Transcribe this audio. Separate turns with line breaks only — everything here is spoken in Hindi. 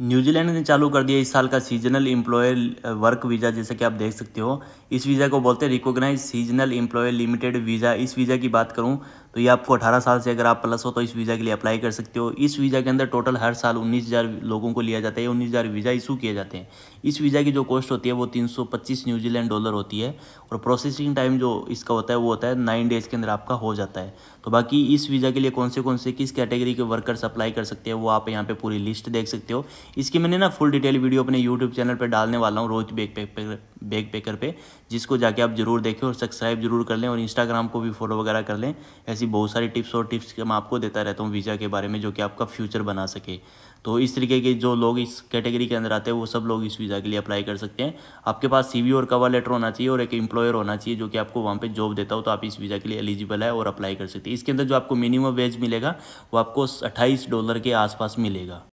न्यूजीलैंड ने चालू कर दिया इस साल का सीजनल इम्प्लॉय वर्क वीज़ा जैसे कि आप देख सकते हो इस वीज़ा को बोलते हैं recognised seasonal employ limited visa इस वीज़ा की बात करूं तो ये आपको 18 साल से अगर आप प्लस हो तो इस वीज़ा के लिए अप्लाई कर सकते हो इस वीज़ा के अंदर टोटल हर साल उन्नीस लोगों को लिया जाता है उन्नीस हज़ार वीज़ा इशू किए जाते हैं इस वीज़ा की जो कॉस्ट होती है वो तीन न्यूजीलैंड डॉलर होती है और प्रोसेसिंग टाइम जो इसका होता है वो होता है नाइन डेज़ के अंदर आपका हो जाता है तो बाकी इस वीज़ा के लिए कौन से कौन से किस कैटेगरी के वर्कर्स अप्लाई कर सकते हैं वो आप यहाँ पर पूरी लिस्ट देख सकते हो इसकी मैंने ना फुल डिटेल वीडियो अपने यूट्यूब चैनल पर डालने वाला हूँ रोज बैग पैक पे, बैग पैकर पे जिसको जाके आप जरूर देखें और सब्सक्राइब जरूर कर लें और इंस्टाग्राम को भी फॉलो वगैरह कर लें ऐसी बहुत सारी टिप्स और टिप्स मैं आपको देता रहता हूँ वीज़ा के बारे में जो कि आपका फ्यूचर बना सके तो इस तरीके के जो लोग इस कैटेगरी के अंदर आते हैं वो सब लोग इस वीज़ा के लिए अप्लाई कर सकते हैं आपके पास सी और कवर लेटर होना चाहिए और एक एम्प्लॉयर होना चाहिए जो कि आपको वहाँ पर जॉब देता हो तो आप इस वीज़ा के लिए एलिजिबल है और अप्लाई कर सकते हैं इसके अंदर जो आपको मिनिमम वेज मिलेगा वो आपको अट्ठाईस डॉलर के आसपास मिलेगा